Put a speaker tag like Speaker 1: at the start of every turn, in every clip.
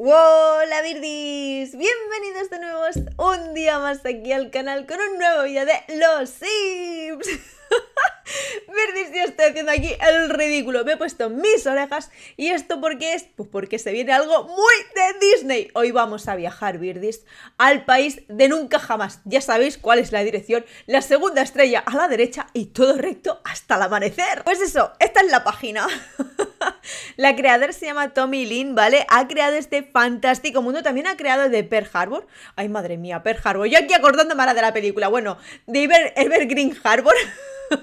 Speaker 1: ¡Hola Virdis! Bienvenidos de nuevo un día más aquí al canal con un nuevo día de Los Sims. Virdis, yo estoy haciendo aquí el ridículo. Me he puesto mis orejas y esto porque es, pues porque se viene algo muy de Disney. Hoy vamos a viajar, Virdis, al país de nunca jamás. Ya sabéis cuál es la dirección, la segunda estrella a la derecha y todo recto hasta el amanecer. Pues eso, esta es la página. la creadora se llama Tommy Lynn, ¿vale? Ha creado este fantástico mundo. También ha creado de Pearl Harbor. Ay, madre mía, Pearl Harbor. Yo aquí acordándome ahora de la película. Bueno, de Evergreen Harbor.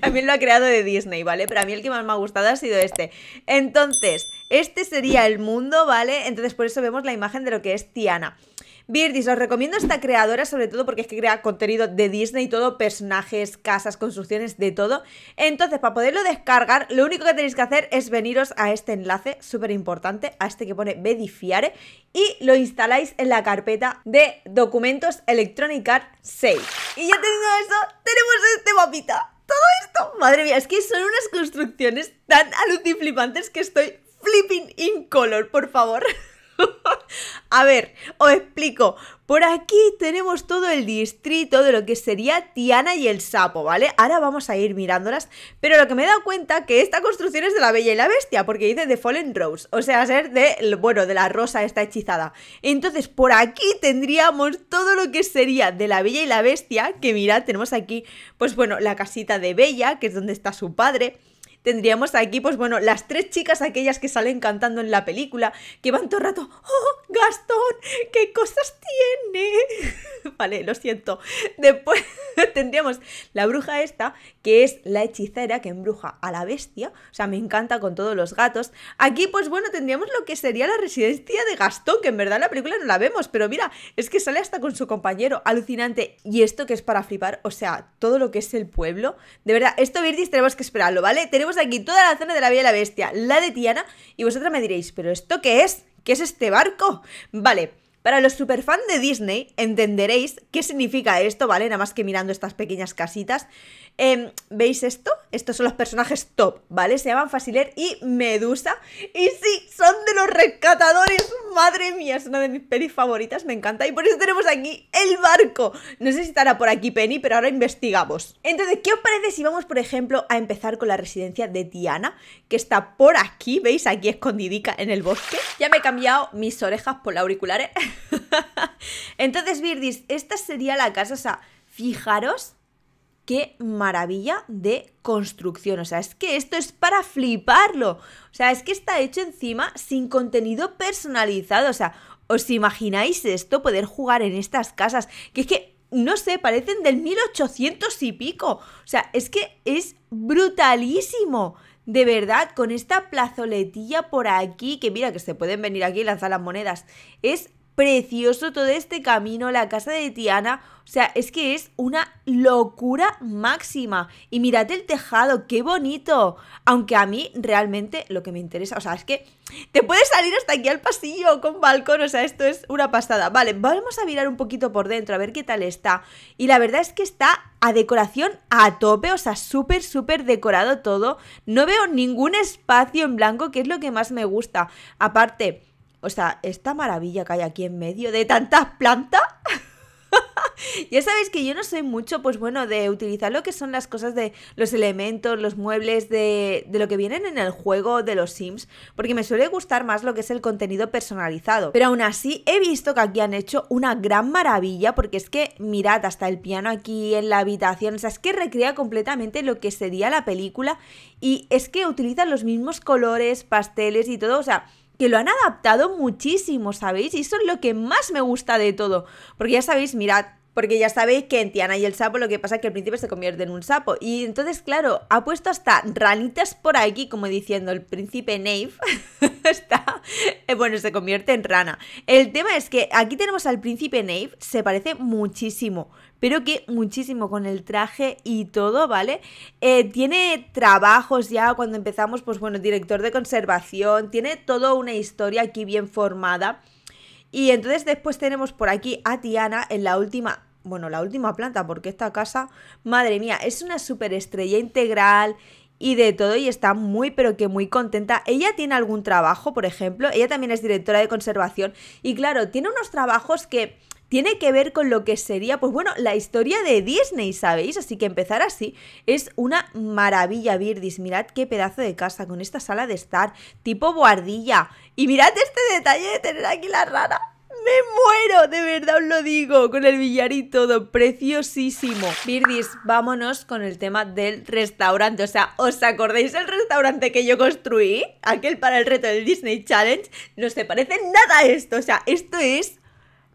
Speaker 1: También lo ha creado de Disney, ¿vale? Pero a mí el que más me ha gustado ha sido este. Entonces, este sería el mundo, ¿vale? Entonces por eso vemos la imagen de lo que es Tiana. Virtis, os recomiendo esta creadora sobre todo porque es que crea contenido de Disney y todo, personajes, casas, construcciones, de todo. Entonces, para poderlo descargar, lo único que tenéis que hacer es veniros a este enlace, súper importante, a este que pone Bedifiare, y lo instaláis en la carpeta de documentos Electronic Art 6. Y ya teniendo eso, tenemos este mapita. Todo esto, madre mía, es que son unas construcciones tan flipantes que estoy flipping in color, por favor. A ver, os explico. Por aquí tenemos todo el distrito de lo que sería Tiana y el sapo, ¿vale? Ahora vamos a ir mirándolas, pero lo que me he dado cuenta que esta construcción es de la Bella y la Bestia, porque dice de Fallen Rose, o sea, ser de, bueno, de la rosa está hechizada. Entonces, por aquí tendríamos todo lo que sería de la Bella y la Bestia, que mirad, tenemos aquí, pues bueno, la casita de Bella, que es donde está su padre, tendríamos aquí, pues bueno, las tres chicas aquellas que salen cantando en la película, que van todo el rato, ¡Oh, Gastón! ¡Qué cosas tiene! vale, lo siento. Después tendríamos la bruja esta, que es la hechicera que embruja a la bestia, o sea, me encanta con todos los gatos. Aquí, pues bueno, tendríamos lo que sería la residencia de Gastón, que en verdad en la película no la vemos, pero mira, es que sale hasta con su compañero, alucinante. Y esto que es para flipar, o sea, todo lo que es el pueblo, de verdad, esto Virtis tenemos que esperarlo, ¿vale? Tenemos aquí toda la zona de la Vía de la Bestia, la de Tiana, y vosotras me diréis, ¿pero esto qué es? ¿Qué es este barco? Vale. Para los superfans de Disney entenderéis qué significa esto, ¿vale? Nada más que mirando estas pequeñas casitas. Em, ¿Veis esto? Estos son los personajes top, ¿vale? Se llaman Fasiler y Medusa. Y sí, son de los rescatadores. Madre mía, es una de mis pelis favoritas, me encanta. Y por eso tenemos aquí el barco. No sé si estará por aquí Penny, pero ahora investigamos. Entonces, ¿qué os parece si vamos, por ejemplo, a empezar con la residencia de Diana, que está por aquí, ¿veis? Aquí escondidica en el bosque. Ya me he cambiado mis orejas por auriculares. Entonces, Birdis, esta sería la casa. O sea, fijaros qué maravilla de construcción. O sea, es que esto es para fliparlo. O sea, es que está hecho encima sin contenido personalizado. O sea, ¿os imagináis esto? Poder jugar en estas casas. Que es que, no sé, parecen del 1800 y pico. O sea, es que es brutalísimo. De verdad, con esta plazoletilla por aquí, que mira que se pueden venir aquí y lanzar las monedas, es precioso todo este camino, la casa de Tiana. O sea, es que es una locura máxima. Y mirad el tejado, qué bonito. Aunque a mí realmente lo que me interesa, o sea, es que te puedes salir hasta aquí al pasillo con balcón, o sea, esto es una pasada. Vale, vamos a mirar un poquito por dentro, a ver qué tal está. Y la verdad es que está a decoración a tope, o sea, súper, súper decorado todo. No veo ningún espacio en blanco, que es lo que más me gusta. Aparte, o sea, esta maravilla que hay aquí en medio de tantas plantas. ya sabéis que yo no soy mucho, pues bueno, de utilizar lo que son las cosas de los elementos, los muebles, de, de, lo que vienen en el juego de los Sims, porque me suele gustar más lo que es el contenido personalizado. Pero aún así he visto que aquí han hecho una gran maravilla, porque es que mirad hasta el piano aquí en la habitación, o sea, es que recrea completamente lo que sería la película y es que utilizan los mismos colores, pasteles y todo, o sea que lo han adaptado muchísimo, ¿sabéis? Y eso es lo que más me gusta de todo. Porque ya sabéis, mirad, porque ya sabéis que en Tiana y el sapo lo que pasa es que el príncipe se convierte en un sapo. Y entonces, claro, ha puesto hasta ranitas por aquí, como diciendo el príncipe Nave está. Eh, bueno, se convierte en rana. El tema es que aquí tenemos al príncipe Nave, se parece muchísimo, pero que muchísimo con el traje y todo, ¿vale? Eh, tiene trabajos ya cuando empezamos, pues bueno, director de conservación, tiene toda una historia aquí bien formada. Y entonces después tenemos por aquí a Tiana en la última bueno, la última planta, porque esta casa, madre mía, es una superestrella integral y de todo y está muy pero que muy contenta. Ella tiene algún trabajo, por ejemplo, ella también es directora de conservación y claro, tiene unos trabajos que tiene que ver con lo que sería, pues bueno, la historia de Disney, ¿sabéis? Así que empezar así es una maravilla, Virdis. Mirad qué pedazo de casa con esta sala de estar, tipo boardilla. Y mirad este detalle de tener aquí la rana. Me muero, de verdad os lo digo, con el billar y todo, preciosísimo. Birdis, vámonos con el tema del restaurante. O sea, ¿os acordáis el restaurante que yo construí? Aquel para el reto del Disney Challenge. No se parece nada a esto. O sea, esto es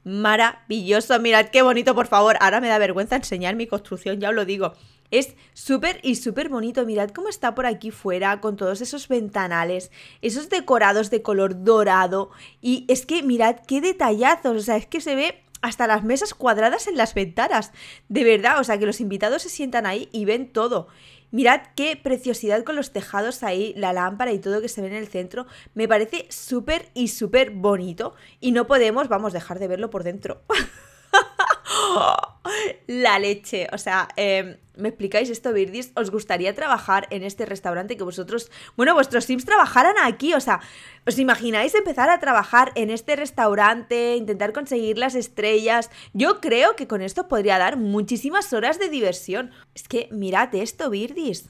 Speaker 1: maravilloso. Mirad qué bonito, por favor. Ahora me da vergüenza enseñar mi construcción, ya os lo digo. Es súper y súper bonito. Mirad cómo está por aquí fuera con todos esos ventanales, esos decorados de color dorado. Y es que mirad qué detallazos. O sea, es que se ve hasta las mesas cuadradas en las ventanas. De verdad, o sea, que los invitados se sientan ahí y ven todo. Mirad qué preciosidad con los tejados ahí, la lámpara y todo que se ve en el centro. Me parece súper y súper bonito y no podemos, vamos, dejar de verlo por dentro. La leche. O sea, em, ¿me explicáis esto, Birdis? ¿Os gustaría trabajar en este restaurante que vosotros, bueno, vuestros Sims trabajaran aquí? O sea, ¿os imagináis empezar a trabajar en este restaurante, intentar conseguir las estrellas? Yo creo que con esto podría dar muchísimas horas de diversión. Es que mirad esto, Birdis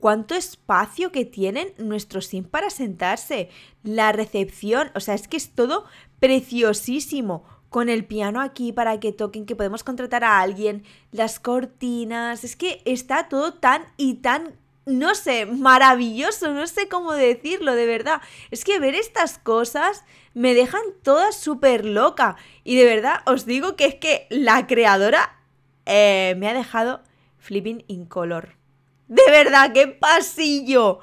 Speaker 1: cuánto espacio que tienen nuestros Sims para sentarse, la recepción, o sea, es que es todo preciosísimo con el piano aquí para que toquen, que podemos contratar a alguien, las cortinas, es que está todo tan y tan no sé, maravilloso, no sé cómo decirlo, de verdad. Es que ver estas cosas me dejan toda súper loca. Y de verdad os digo que es que la creadora eh, me ha dejado flipping in color, De verdad, qué pasillo,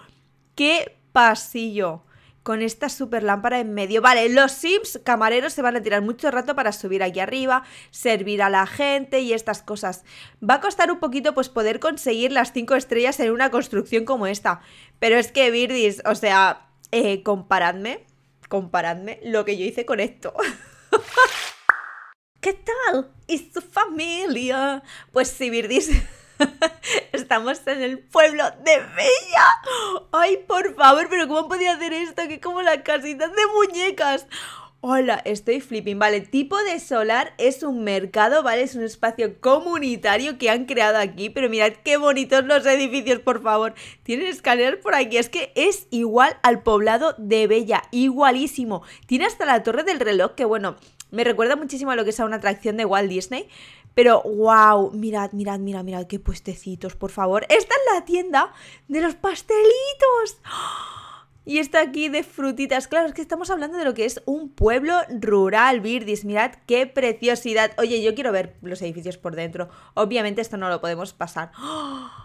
Speaker 1: qué pasillo con esta super lámpara en medio. Vale, los sims camareros se van a tirar mucho rato para subir aquí arriba, servir a la gente y estas cosas. Va a costar un poquito pues poder conseguir las cinco estrellas en una construcción como esta. Pero es que Virdis, o sea, eh, comparadme, comparadme lo que yo hice con esto. ¿Qué tal? ¿Y su familia? Pues sí, Virdis... Estamos en el pueblo de Bella. Ay, por favor, pero ¿cómo podía hacer esto? Que como la casitas de muñecas. Hola, estoy flipping. Vale, tipo de solar es un mercado, ¿vale? Es un espacio comunitario que han creado aquí. Pero mirad qué bonitos los edificios, por favor. Tienen escaleras por aquí. Es que es igual al poblado de Bella. Igualísimo. Tiene hasta la torre del reloj, que bueno, me recuerda muchísimo a lo que es a una atracción de Walt Disney. Pero wow, mirad, mirad, mirad, mirad qué puestecitos, por favor. Esta es la tienda de los pastelitos. Y está aquí de frutitas. Claro, es que estamos hablando de lo que es un pueblo rural, Virdis. Mirad qué preciosidad. Oye, yo quiero ver los edificios por dentro. Obviamente esto no lo podemos pasar.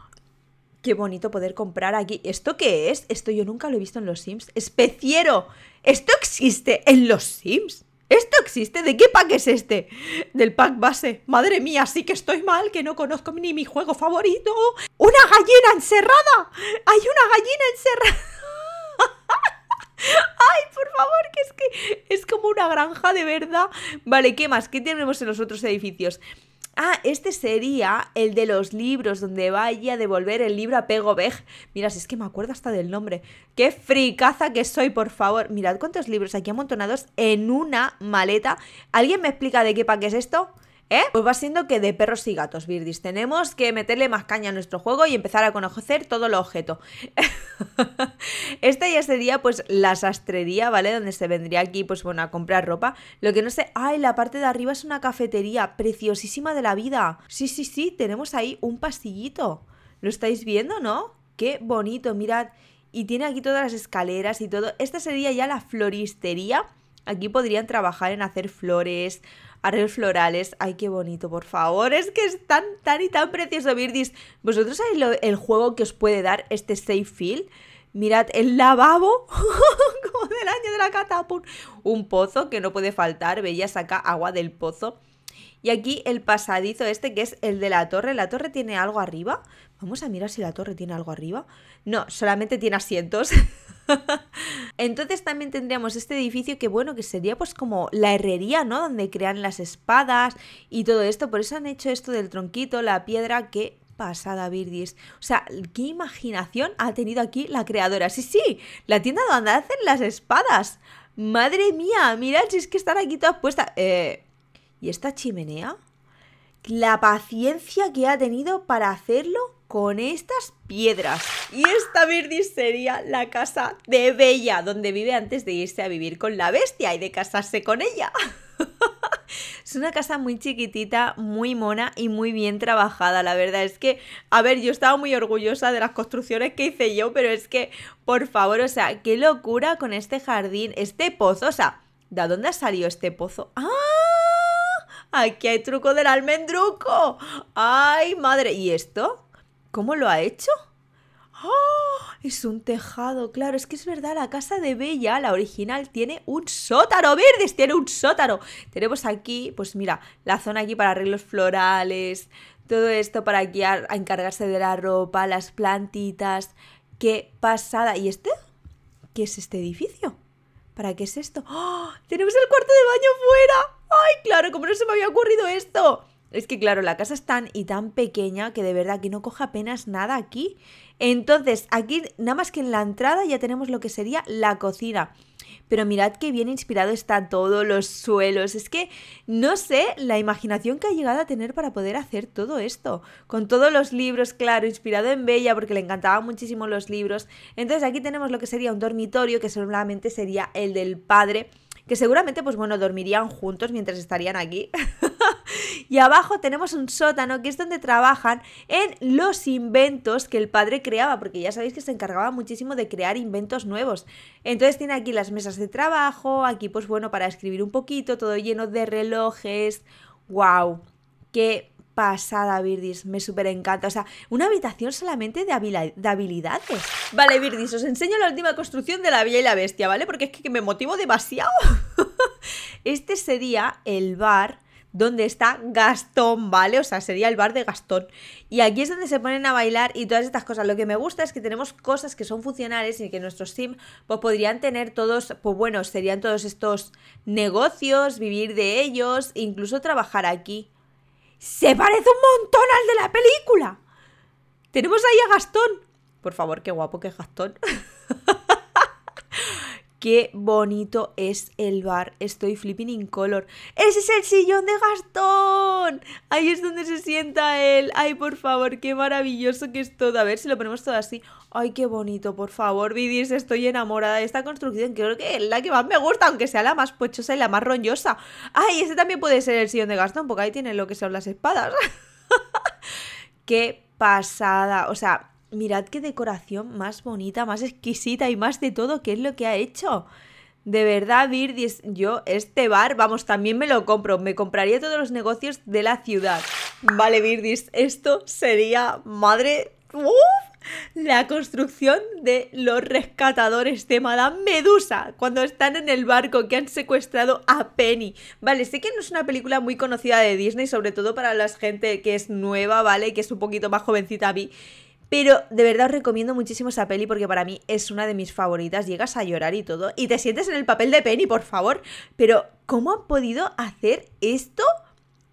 Speaker 1: Qué bonito poder comprar aquí. ¿Esto qué es? Esto yo nunca lo he visto en los Sims. ¡Especiero! ¿Esto existe en los Sims? ¿Esto existe? ¿De qué pack es este? Del pack base. Madre mía, sí que estoy mal, que no conozco ni mi juego favorito. ¡Una gallina encerrada! ¡Hay una gallina encerrada! ¡Ay, por favor! Que es que es como una granja de verdad. Vale, ¿qué más? ¿Qué tenemos en los otros edificios? Ah, este sería el de los libros donde vaya a devolver el libro a Pego Beg. Mira, si es que me acuerdo hasta del nombre. ¡Qué fricaza que soy, por favor! Mirad cuántos libros aquí amontonados en una maleta. ¿Alguien me explica de qué paquete es esto? ¿Eh? Pues va siendo que de perros y gatos, Birdis, tenemos que meterle más caña a nuestro juego y empezar a conocer todo lo objeto. Esta ya sería pues la sastrería, ¿vale? Donde se vendría aquí pues bueno a comprar ropa. Lo que no sé, ay, la parte de arriba es una cafetería preciosísima de la vida. Sí, sí, sí, tenemos ahí un pastillito. ¿Lo estáis viendo, no? Qué bonito, mirad. Y tiene aquí todas las escaleras y todo. Esta sería ya la floristería. Aquí podrían trabajar en hacer flores, Arreglos florales, ay, qué bonito, por favor. Es que es tan, tan y tan precioso, Virdis. ¿Vosotros sabéis el juego que os puede dar este safe feel? Mirad, el lavabo, como del año de la catapult, Un pozo que no puede faltar. Bella saca agua del pozo. Y aquí el pasadizo este que es el de la torre. ¿La torre tiene algo arriba? Vamos a mirar si la torre tiene algo arriba. No, solamente tiene asientos. Entonces también tendríamos este edificio que bueno, que sería pues como la herrería, ¿no? Donde crean las espadas y todo esto. Por eso han hecho esto del tronquito, la piedra que pasada, Virdis. O sea, qué imaginación ha tenido aquí la creadora. Sí, sí, la tienda donde hacen las espadas. Madre mía, mirad si es que están aquí todas puestas. Eh, ¿Y esta chimenea? La paciencia que ha tenido para hacerlo con estas piedras. Y esta Birdis sería la casa de Bella, donde vive antes de irse a vivir con la bestia y de casarse con ella. es una casa muy chiquitita, muy mona y muy bien trabajada. La verdad es que, a ver, yo estaba muy orgullosa de las construcciones que hice yo, pero es que, por favor, o sea, qué locura con este jardín, este pozo. O sea, ¿de dónde ha salido este pozo? ¡Ah! Aquí hay truco del almendruco. ¡Ay, madre! ¿Y esto? ¿Cómo lo ha hecho? ¡Oh! Es un tejado, claro, es que es verdad, la casa de Bella, la original, tiene un sótano, verdes, tiene un sótano. Tenemos aquí, pues mira, la zona aquí para arreglos florales, todo esto para aquí a encargarse de la ropa, las plantitas. ¡Qué pasada! ¿Y este? ¿Qué es este edificio? ¿Para qué es esto? ¡Ah! ¡Tenemos el cuarto de baño fuera! ¡Ay, claro! ¿Cómo no se me había ocurrido esto? Es que claro, la casa es tan y tan pequeña que de verdad que no coja apenas nada aquí. Entonces, aquí nada más que en la entrada ya tenemos lo que sería la cocina. Pero mirad qué bien inspirado está todo, los suelos. Es que no sé la imaginación que ha llegado a tener para poder hacer todo esto. Con todos los libros, claro, inspirado en Bella, porque le encantaban muchísimo los libros. Entonces aquí tenemos lo que sería un dormitorio, que solamente sería el del padre que seguramente, pues bueno, dormirían juntos mientras estarían aquí. y abajo tenemos un sótano, que es donde trabajan en los inventos que el padre creaba, porque ya sabéis que se encargaba muchísimo de crear inventos nuevos. Entonces tiene aquí las mesas de trabajo, aquí pues bueno, para escribir un poquito, todo lleno de relojes. ¡Wow! ¡Qué pasada, Virdis. Me súper encanta. O sea, una habitación solamente de, habilidades. Vale, Virdis, os enseño la última construcción de la villa y la Bestia, ¿vale? Porque es que me motivo demasiado. este sería el bar donde está Gastón, ¿vale? O sea, sería el bar de Gastón. Y aquí es donde se ponen a bailar y todas estas cosas. Lo que me gusta es que tenemos cosas que son funcionales y que nuestros sim pues, podrían tener todos, pues bueno, serían todos estos negocios, vivir de ellos, incluso trabajar aquí. Se parece un montón al de la película. Tenemos ahí a Gastón. Por favor, qué guapo que es Gastón. Qué bonito es el bar. Estoy flipping in color. ¡Ese es el sillón de Gastón! Ahí es donde se sienta él. ¡Ay, por favor! ¡Qué maravilloso que es todo! A ver si lo ponemos todo así. ¡Ay, qué bonito! Por favor, Vidis, estoy enamorada de esta construcción. Creo que es la que más me gusta, aunque sea la más pochosa y la más roñosa. ¡Ay, ese también puede ser el sillón de Gastón! Porque ahí tienen lo que son las espadas. ¡Qué pasada! O sea, mirad qué decoración más bonita, más exquisita y más de todo, qué es lo que ha hecho. De verdad, Virdis, yo este bar, vamos, también me lo compro, me compraría todos los negocios de la ciudad. Vale, Virdis, esto sería madre... ¡Uf! La construcción de los rescatadores de Madame Medusa cuando están en el barco que han secuestrado a Penny. Vale, sé que no es una película muy conocida de Disney, sobre todo para la gente que es nueva, ¿vale? Que es un poquito más jovencita a mí. Pero de verdad os recomiendo muchísimo esa peli porque para mí es una de mis favoritas. Llegas a llorar y todo. Y te sientes en el papel de Penny, por favor. Pero, ¿cómo han podido hacer esto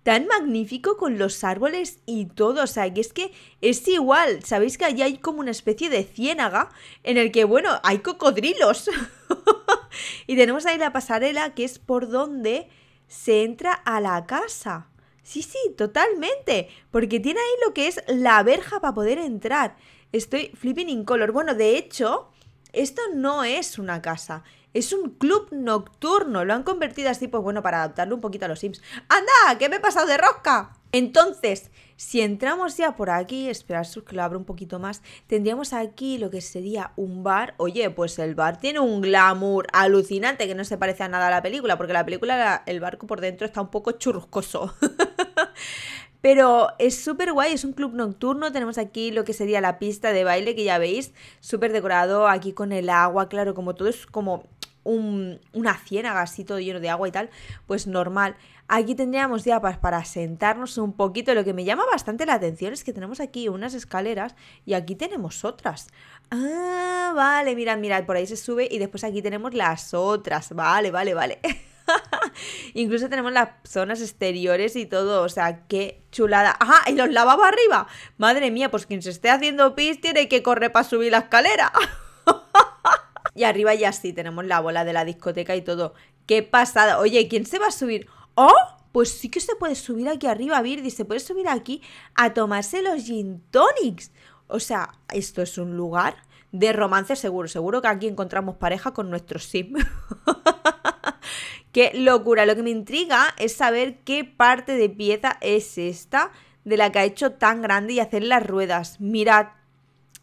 Speaker 1: tan magnífico con los árboles y todo? O sea, que es que es igual. Sabéis que allí hay como una especie de ciénaga en el que, bueno, hay cocodrilos. y tenemos ahí la pasarela que es por donde se entra a la casa. Sí, sí, totalmente, porque tiene ahí lo que es la verja para poder entrar. Estoy flipping in color. Bueno, de hecho, esto no es una casa, es un club nocturno. Lo han convertido así, pues bueno, para adaptarlo un poquito a los Sims. ¡Anda! ¿Qué me he pasado de rosca? Entonces, si entramos ya por aquí, esperaros que lo abra un poquito más, tendríamos aquí lo que sería un bar. Oye, pues el bar tiene un glamour alucinante que no se parece a nada a la película, porque la película, el barco por dentro está un poco churruscoso. Pero es súper guay, es un club nocturno, tenemos aquí lo que sería la pista de baile que ya veis, súper decorado aquí con el agua, claro, como todo es como un, una ciénaga así todo lleno de agua y tal, pues normal. Aquí tendríamos ya para, sentarnos un poquito. Lo que me llama bastante la atención es que tenemos aquí unas escaleras y aquí tenemos otras. Ah, vale, mirad, mirad, por ahí se sube y después aquí tenemos las otras. Vale, vale, vale. Incluso tenemos las zonas exteriores y todo, o sea, qué chulada. ¡Ajá! ¡Y los lavaba arriba! Madre mía, pues quien se esté haciendo pis tiene que correr para subir la escalera. Y arriba ya sí, tenemos la bola de la discoteca y todo. ¡Qué pasada! Oye, ¿quién se va a subir? ¡Oh! Pues sí que se puede subir aquí arriba, Virdi. Se puede subir aquí a tomarse los gin tonics. O sea, esto es un lugar de romance seguro. Seguro que aquí encontramos pareja con nuestro sim. Qué locura. Lo que me intriga es saber qué parte de pieza es esta de la que ha hecho tan grande y hacer las ruedas. Mirad,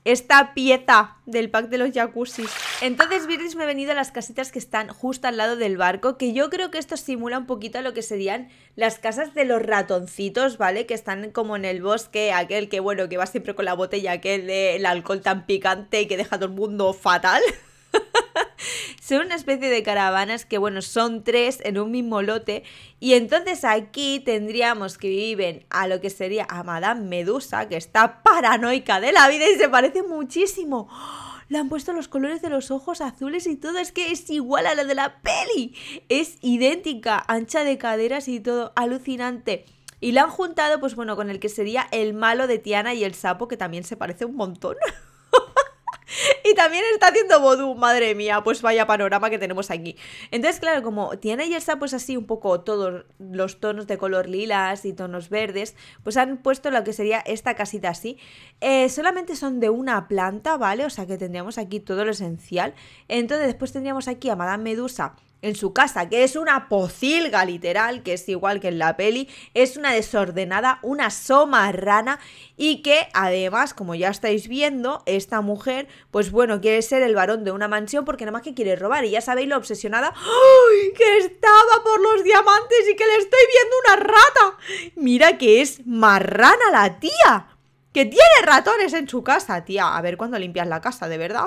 Speaker 1: esta pieza del pack de los jacuzzi. Entonces Virgis me ha venido a las casitas que están justo al lado del barco, que yo creo que esto simula un poquito a lo que serían las casas de los ratoncitos, ¿vale? Que están como en el bosque, aquel que bueno, que va siempre con la botella, aquel del alcohol tan picante que deja a todo el mundo fatal. son una especie de caravanas que, bueno, son tres en un mismo lote. Y entonces aquí tendríamos que viven a lo que sería a Madame Medusa, que está paranoica de la vida y se parece muchísimo. ¡Oh! Le han puesto los colores de los ojos azules y todo. Es que es igual a lo de la peli. Es idéntica, ancha de caderas y todo. Alucinante. Y la han juntado, pues bueno, con el que sería el malo de Tiana y el sapo, que también se parece un montón. y también está haciendo Bodu, madre mía, pues vaya panorama que tenemos aquí. Entonces, claro, como tiene y está pues así un poco todos los tonos de color lilas y tonos verdes, pues han puesto lo que sería esta casita así. Eh, solamente son de una planta, ¿vale? O sea que tendríamos aquí todo lo esencial. Entonces, después tendríamos aquí a Madame Medusa en su casa, que es una pocilga literal, que es igual que en la peli, es una desordenada, una somarrana y que además, como ya estáis viendo, esta mujer, pues bueno, quiere ser el varón de una mansión porque nada más que quiere robar y ya sabéis lo obsesionada que estaba por los diamantes y que le estoy viendo una rata. Mira que es marrana la tía, que tiene ratones en su casa, tía. A ver cuándo limpias la casa, de verdad.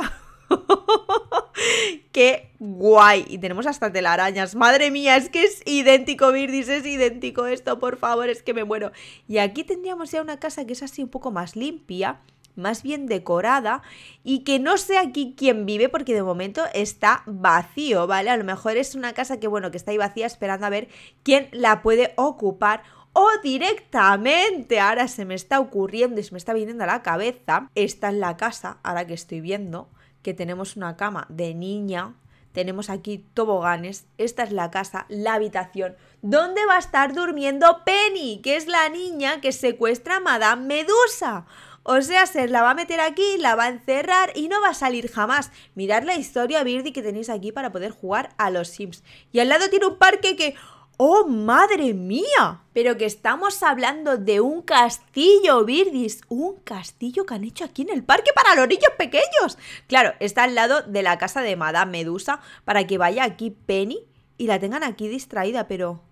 Speaker 1: ¡Qué guay! Y tenemos hasta telarañas. Madre mía, es que es idéntico, Virgis. es idéntico esto, por favor, es que me muero. Y aquí tendríamos ya una casa que es así un poco más limpia, más bien decorada y que no sé aquí quién vive porque de momento está vacío, ¿vale? A lo mejor es una casa que, bueno, que está ahí vacía esperando a ver quién la puede ocupar o directamente, ahora se me está ocurriendo y se me está viniendo a la cabeza, esta es la casa, ahora que estoy viendo, que tenemos una cama de niña, tenemos aquí toboganes, esta es la casa, la habitación, ¿dónde va a estar durmiendo Penny, que es la niña que secuestra a Madame Medusa? O sea, se la va a meter aquí, la va a encerrar y no va a salir jamás. Mirad la historia Birdie que tenéis aquí para poder jugar a los Sims. Y al lado tiene un parque que, ¡Oh, madre mía! Pero que estamos hablando de un castillo, Virdis. Un castillo que han hecho aquí en el parque para niños pequeños. Claro, está al lado de la casa de Madame Medusa para que vaya aquí Penny y la tengan aquí distraída. Pero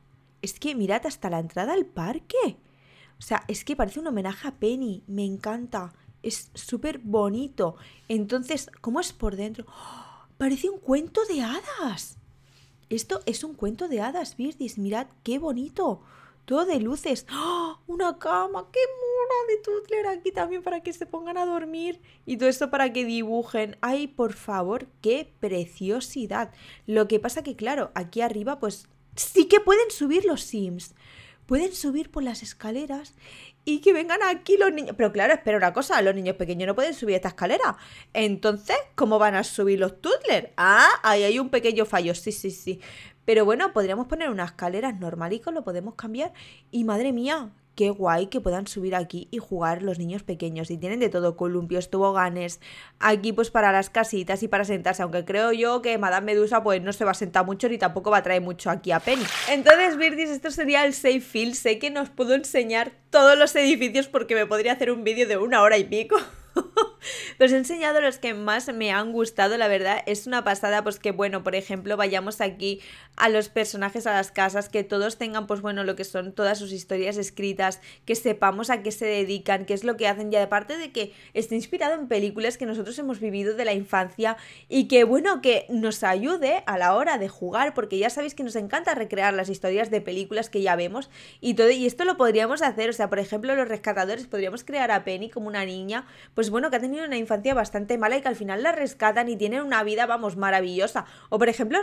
Speaker 1: es que mirad hasta la entrada al parque. O sea, es que parece un homenaje a Penny. Me encanta. Es súper bonito. Entonces, ¿cómo es por dentro? ¡Oh! Parece un cuento de hadas. Esto es un cuento de hadas, Virdis. Mirad qué bonito. Todo de luces. ¡Oh! una cama. ¡Qué mona de Tutler aquí también para que se pongan a dormir! Y todo esto para que dibujen. ¡Ay, por favor! ¡Qué preciosidad! Lo que pasa que, claro, aquí arriba pues sí que pueden subir los Sims. Pueden subir por las escaleras y que vengan aquí los niños. Pero claro, espera una cosa, los niños pequeños no pueden subir esta escalera. Entonces, ¿cómo van a subir los tutlers? Ah, ahí hay un pequeño fallo, sí, sí, sí. Pero bueno, podríamos poner unas escaleras normalicos lo podemos cambiar. Y madre mía, qué guay que puedan subir aquí y jugar los niños pequeños. Y tienen de todo, columpios, toboganes, aquí pues para las casitas y para sentarse. Aunque creo yo que Madame Medusa pues no se va a sentar mucho ni tampoco va a traer mucho aquí a Penny. Entonces, Virtis, esto sería el safe field. Sé que nos os puedo enseñar todos los edificios porque me podría hacer un vídeo de una hora y pico. los pues he enseñado los que más me han gustado, la verdad. Es una pasada, pues que bueno, por ejemplo, vayamos aquí a los personajes, a las casas, que todos tengan, pues bueno, lo que son todas sus historias escritas, que sepamos a qué se dedican, qué es lo que hacen. Y aparte de que esté inspirado en películas que nosotros hemos vivido de la infancia y que bueno, que nos ayude a la hora de jugar, porque ya sabéis que nos encanta recrear las historias de películas que ya vemos y todo. Y esto lo podríamos hacer, o sea, por ejemplo, los rescatadores, podríamos crear a Penny como una niña, pues bueno, que ha una infancia bastante mala y que al final la rescatan y tienen una vida, vamos, maravillosa. O por ejemplo,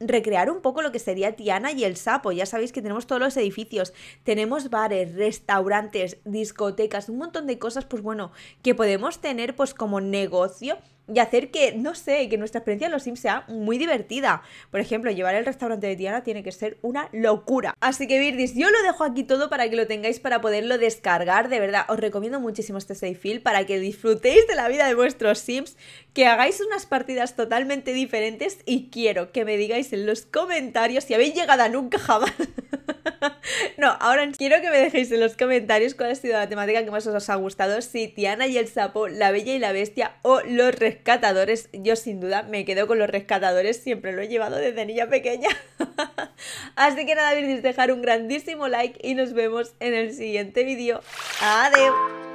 Speaker 1: recrear un poco lo que sería Tiana y el Sapo. Ya sabéis que tenemos todos los edificios, tenemos bares, restaurantes, discotecas, un montón de cosas, pues bueno, que podemos tener pues como negocio y hacer que, no sé, que nuestra experiencia en los Sims sea muy divertida. Por ejemplo, llevar el restaurante de Tiana tiene que ser una locura. Así que, Virdis, yo lo dejo aquí todo para que lo tengáis para poderlo descargar. De verdad, os recomiendo muchísimo este save para que disfrutéis de la vida de vuestros Sims, que hagáis unas partidas totalmente diferentes y quiero que me digáis en los comentarios si habéis llegado a nunca jamás. no, ahora quiero que me dejéis en los comentarios cuál ha sido la temática que más os ha gustado. Si Tiana y el sapo, la bella y la bestia o los rescatadores. Yo sin duda me quedo con los rescatadores, siempre lo he llevado desde niña pequeña. Así que nada, Virgis, dejar un grandísimo like y nos vemos en el siguiente vídeo. ¡Adiós!